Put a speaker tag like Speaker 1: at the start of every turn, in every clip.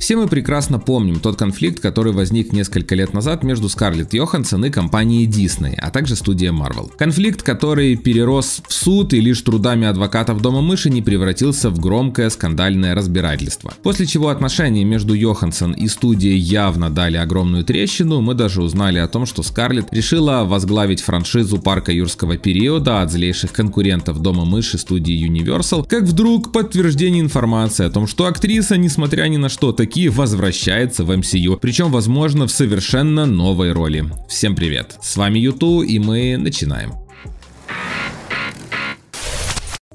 Speaker 1: Все мы прекрасно помним тот конфликт, который возник несколько лет назад между Скарлетт Йоханссон и компанией Дисней, а также студией Marvel. Конфликт, который перерос в суд и лишь трудами адвокатов Дома Мыши не превратился в громкое скандальное разбирательство. После чего отношения между Йоханссон и студией явно дали огромную трещину, мы даже узнали о том, что Скарлетт решила возглавить франшизу парка юрского периода от злейших конкурентов Дома Мыши студии Universal, как вдруг подтверждение информации о том, что актриса, несмотря ни на что, таки Вопреки возвращается в MCU, причем возможно в совершенно новой роли. Всем привет, с вами Юту и мы начинаем.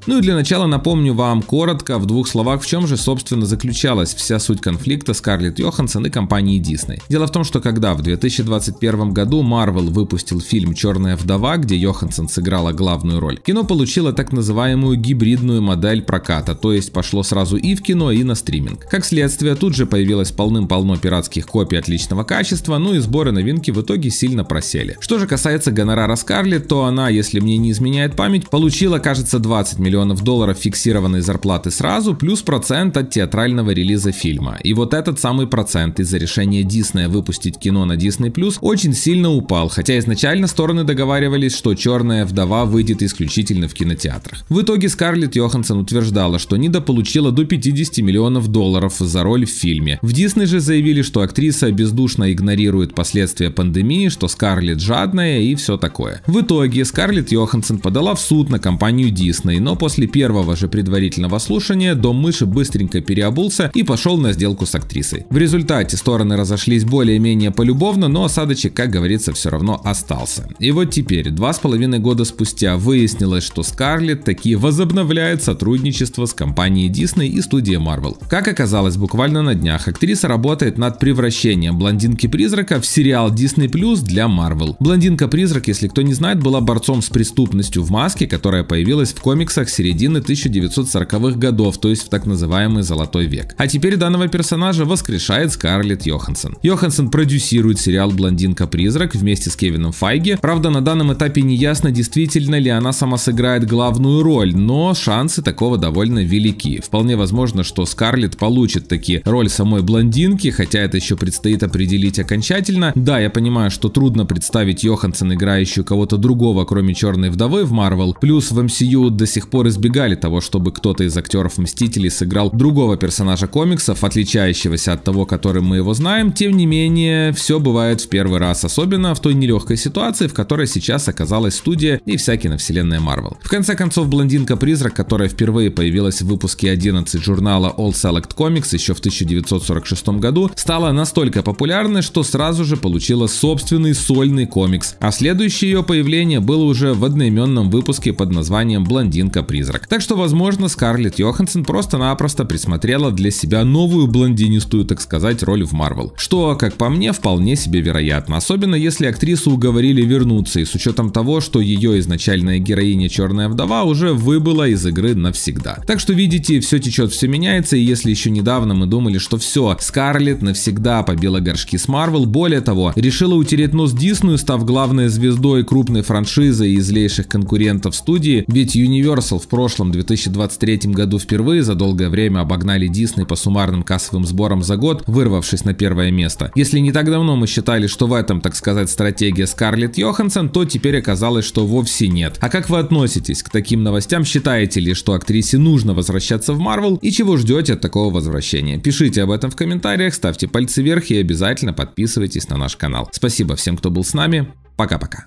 Speaker 1: Ну и для начала напомню вам коротко в двух словах, в чем же собственно заключалась вся суть конфликта Скарлетт Йоханссон и компании Disney. Дело в том, что когда в 2021 году Marvel выпустил фильм «Черная вдова», где Йоханссон сыграла главную роль, кино получило так называемую гибридную модель проката, то есть пошло сразу и в кино, и на стриминг. Как следствие, тут же появилось полным-полно пиратских копий отличного качества, ну и сборы новинки в итоге сильно просели. Что же касается гонорара Скарлетт, то она, если мне не изменяет память, получила, кажется, 20 миллионов миллионов долларов фиксированной зарплаты сразу, плюс процент от театрального релиза фильма. И вот этот самый процент из-за решения Диснея выпустить кино на Disney Plus очень сильно упал, хотя изначально стороны договаривались, что «Черная вдова» выйдет исключительно в кинотеатрах. В итоге Скарлетт Йоханссон утверждала, что Нида получила до 50 миллионов долларов за роль в фильме. В Disney же заявили, что актриса бездушно игнорирует последствия пандемии, что Скарлетт жадная и все такое. В итоге Скарлетт Йоханссон подала в суд на компанию Disney, но после первого же предварительного слушания дом мыши быстренько переобулся и пошел на сделку с актрисой. В результате стороны разошлись более-менее полюбовно, но осадочек, как говорится, все равно остался. И вот теперь, два с половиной года спустя, выяснилось, что Скарлетт таки возобновляет сотрудничество с компанией Disney и студией Marvel. Как оказалось, буквально на днях актриса работает над превращением блондинки-призрака в сериал Disney Plus для Marvel. Блондинка-призрак, если кто не знает, была борцом с преступностью в маске, которая появилась в комиксах середины 1940-х годов, то есть в так называемый «Золотой век». А теперь данного персонажа воскрешает Скарлетт Йоханссон. Йоханссон продюсирует сериал «Блондинка-призрак» вместе с Кевином Файги. Правда, на данном этапе не ясно, действительно ли она сама сыграет главную роль, но шансы такого довольно велики. Вполне возможно, что Скарлетт получит таки роль самой блондинки, хотя это еще предстоит определить окончательно. Да, я понимаю, что трудно представить Йоханссон, играющую кого-то другого, кроме Черной Вдовы в Марвел. Плюс в MCU до сих пор актеры избегали того, чтобы кто-то из актеров Мстителей сыграл другого персонажа комиксов, отличающегося от того, который мы его знаем, тем не менее, все бывает в первый раз, особенно в той нелегкой ситуации, в которой сейчас оказалась студия и вся киновселенная Марвел. В конце концов, блондинка-призрак, которая впервые появилась в выпуске 11 журнала All Select Comics еще в 1946 году, стала настолько популярной, что сразу же получила собственный сольный комикс, а следующее ее появление было уже в одноименном выпуске под названием «Блондинка-призрак» призрак. Так что, возможно, Скарлетт Йоханссон просто-напросто присмотрела для себя новую блондинистую, так сказать, роль в Марвел. Что, как по мне, вполне себе вероятно. Особенно, если актрису уговорили вернуться, и с учетом того, что ее изначальная героиня Черная Вдова уже выбыла из игры навсегда. Так что, видите, все течет, все меняется, и если еще недавно мы думали, что все, Скарлетт навсегда побила горшки с Марвел, более того, решила утереть нос Дисную, став главной звездой крупной франшизы и злейших конкурентов студии, ведь Universal Universal в прошлом 2023 году впервые за долгое время обогнали Disney по суммарным кассовым сборам за год, вырвавшись на первое место. Если не так давно мы считали, что в этом, так сказать, стратегия Скарлетт Йоханссон, то теперь оказалось, что вовсе нет. А как вы относитесь к таким новостям? Считаете ли, что актрисе нужно возвращаться в Марвел? И чего ждете от такого возвращения? Пишите об этом в комментариях, ставьте пальцы вверх и обязательно подписывайтесь на наш канал. Спасибо всем, кто был с нами. Пока-пока.